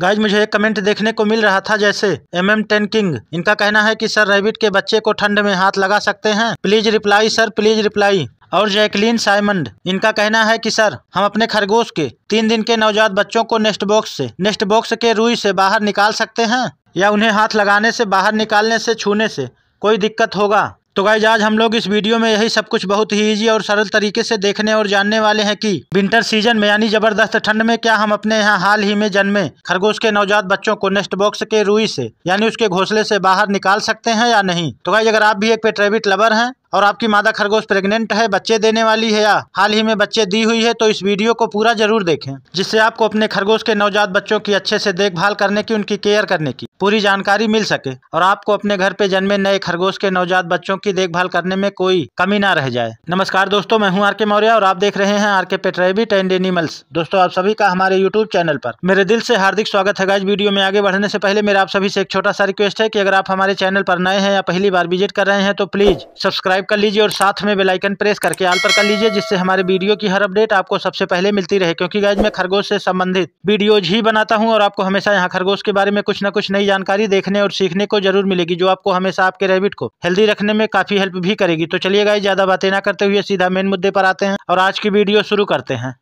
guys मुझे एक comment देखने को मिल रहा था जैसे एम एम टेन किंग इनका कहना है कि सर रेबिट के बच्चे को ठंड में हाथ लगा सकते हैं please reply sir please reply और जैकलीन साइमंड इनका कहना है कि सर हम अपने खरगोश के तीन दिन के नवजात बच्चों को नेस्ट बॉक्स से नेस्ट बॉक्स के रुई से बाहर निकाल सकते हैं या उन्हें हाथ लगाने से बाहर निकालने से छूने से कोई दिक्कत होगा तो गाइज आज हम लोग इस वीडियो में यही सब कुछ बहुत ही ईजी और सरल तरीके से देखने और जानने वाले हैं कि विंटर सीजन में यानी जबरदस्त ठंड में क्या हम अपने यहाँ हाल ही में जन्मे खरगोश के नवजात बच्चों को नेस्ट बॉक्स के रूई से यानी उसके घोंसले से बाहर निकाल सकते हैं या नहीं तो गाइज अगर आप भी एक पेट्रेबिट लवर हैं और आपकी मादा खरगोश प्रेग्नेंट है बच्चे देने वाली है या हाल ही में बच्चे दी हुई है तो इस वीडियो को पूरा जरूर देखें जिससे आपको अपने खरगोश के नवजात बच्चों की अच्छे से देखभाल करने की उनकी केयर करने की पूरी जानकारी मिल सके और आपको अपने घर पे जन्मे नए खरगोश के नवजात बच्चों की देखभाल करने में कोई कमी ना रह जाए नमस्कार दोस्तों मैं हूँ आर के मौर्य और आप देख रहे हैं आर के पेट्रेबिट एंड एनिमल्स दोस्तों आप सभी का हमारे यूट्यूब चैनल पर मेरे दिल से हार्दिक स्वागत है इस वीडियो में आगे बढ़ने से पहले मेरा आप सभी से एक छोटा सा रिक्वेस्ट है की अगर आप हमारे चैनल पर नए हैं या पहली बार विजिट कर रहे हैं तो प्लीज सब्सक्राइब सब्सक्राइब कर लीजिए और साथ में बेलाइकन प्रेस करके आल पर कर लीजिए जिससे हमारे वीडियो की हर अपडेट आपको सबसे पहले मिलती रहे क्योंकि गाइज मैं खरगोश से संबंधित वीडियोज ही बनाता हूँ और आपको हमेशा यहाँ खरगोश के बारे में कुछ ना कुछ नई जानकारी देखने और सीखने को जरूर मिलेगी जो आपको हमेशा आपके रेबिट को हेल्दी रखने में काफी हेल्प भी करेगी तो चलिए गाइज ज्यादा बातें ना करते हुए सीधा मेन मुद्दे पर आते हैं और आज की वीडियो शुरू करते हैं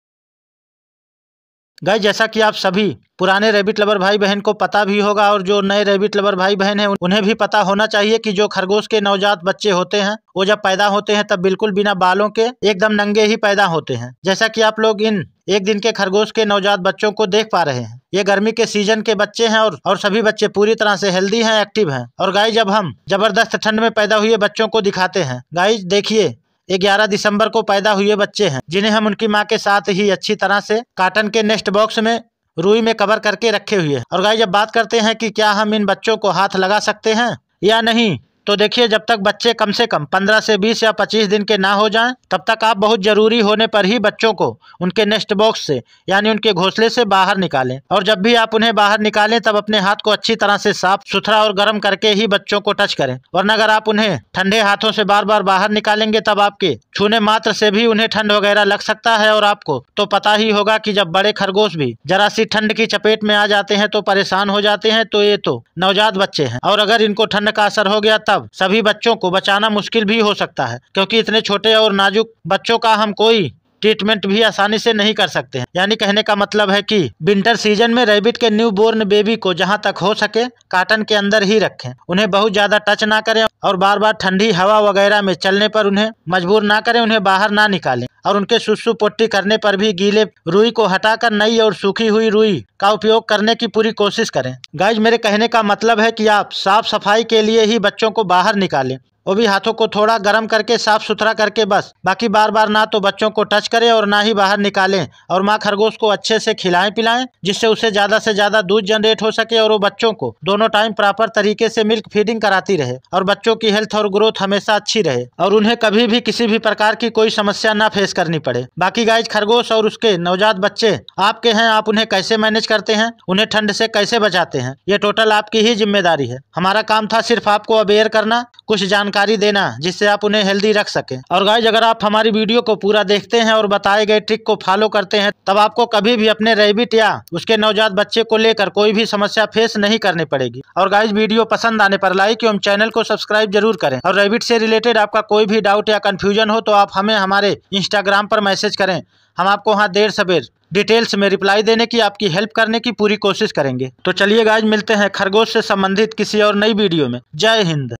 गए जैसा कि आप सभी पुराने रेबिट लवर भाई बहन को पता भी होगा और जो नए रेबिट लवर भाई बहन हैं उन्हें भी पता होना चाहिए कि जो खरगोश के नवजात बच्चे होते हैं वो जब पैदा होते हैं तब बिल्कुल बिना बालों के एकदम नंगे ही पैदा होते हैं जैसा कि आप लोग इन एक दिन के खरगोश के नवजात बच्चों को देख पा रहे हैं ये गर्मी के सीजन के बच्चे हैं और और सभी बच्चे पूरी तरह से हेल्दी हैं एक्टिव हैं और गाय जब हम जबरदस्त ठंड में पैदा हुए बच्चों को दिखाते हैं गाय देखिए ग्यारह दिसंबर को पैदा हुए बच्चे हैं जिन्हें हम उनकी माँ के साथ ही अच्छी तरह से काटन के नेस्ट बॉक्स में रुई में कवर करके रखे हुए हैं और गाय जब बात करते हैं कि क्या हम इन बच्चों को हाथ लगा सकते हैं या नहीं तो देखिए जब तक बच्चे कम से कम 15 से 20 या 25 दिन के ना हो जाएं तब तक आप बहुत ज़रूरी होने पर ही बच्चों को उनके नेस्ट बॉक्स से यानी उनके घोंसले से बाहर निकालें और जब भी आप उन्हें बाहर निकालें तब अपने हाथ को अच्छी तरह से साफ सुथरा और गर्म करके ही बच्चों को टच करें वरना अगर आप उन्हें ठंडे हाथों से बार बार बाहर निकालेंगे तब आपके छूने मात्र से भी उन्हें ठंड वगैरह लग सकता है और आपको तो पता ही होगा की जब बड़े खरगोश भी जरा सी ठंड की चपेट में आ जाते हैं तो परेशान हो जाते हैं तो ये तो नवजात बच्चे है और अगर इनको ठंड का असर हो गया तब सभी बच्चों को बचाना मुश्किल भी हो सकता है क्योंकि इतने छोटे और नाजुक बच्चों का हम कोई ट्रीटमेंट भी आसानी से नहीं कर सकते हैं यानी कहने का मतलब है कि विंटर सीजन में रेबिट के न्यू बोर्न बेबी को जहां तक हो सके काटन के अंदर ही रखें उन्हें बहुत ज्यादा टच ना करें और बार बार ठंडी हवा वगैरह में चलने पर उन्हें मजबूर ना करें उन्हें बाहर ना निकालें और उनके सुसु पट्टी करने पर भी गीले रुई को हटाकर नई और सूखी हुई रुई का उपयोग करने की पूरी कोशिश करें गाइज मेरे कहने का मतलब है कि आप साफ सफाई के लिए ही बच्चों को बाहर निकालें वो भी हाथों को थोड़ा गर्म करके साफ सुथरा करके बस बाकी बार बार ना तो बच्चों को टच करें और ना ही बाहर निकालें और माँ खरगोश को अच्छे से खिलाएं पिलाएं जिससे उसे ज़्यादा से ज़्यादा दूध जनरेट हो सके और वो बच्चों को दोनों टाइम प्रॉपर तरीके से मिल्क फीडिंग कराती रहे और बच्चों की हेल्थ और ग्रोथ हमेशा अच्छी रहे और उन्हें कभी भी किसी भी प्रकार की कोई समस्या न फेस फेस करनी पड़े बाकी गाइज खरगोश और उसके नवजात बच्चे आपके हैं आप उन्हें कैसे मैनेज करते हैं उन्हें ठंड से कैसे बचाते हैं ये टोटल आपकी ही जिम्मेदारी है हमारा काम था सिर्फ आपको अवेयर करना कुछ जानकारी देना जिससे आप उन्हें हेल्दी रख सके और गाइज अगर आप हमारी वीडियो को पूरा देखते हैं और बताए गए ट्रिक को फॉलो करते हैं तब आपको कभी भी अपने रेबिट या उसके नवजात बच्चे को लेकर कोई भी समस्या फेस नहीं करनी पड़ेगी और गाइज वीडियो पसंद आने पर लाइक एवं चैनल को सब्सक्राइब जरूर करें और रेबिट से रिलेटेड आपका कोई भी डाउट या कंफ्यूजन हो तो आप हमें हमारे इंस्टा इंस्टाग्राम पर मैसेज करें हम आपको वहाँ देर सवेर डिटेल्स में रिप्लाई देने की आपकी हेल्प करने की पूरी कोशिश करेंगे तो चलिए गाइज मिलते हैं खरगोश से संबंधित किसी और नई वीडियो में जय हिंद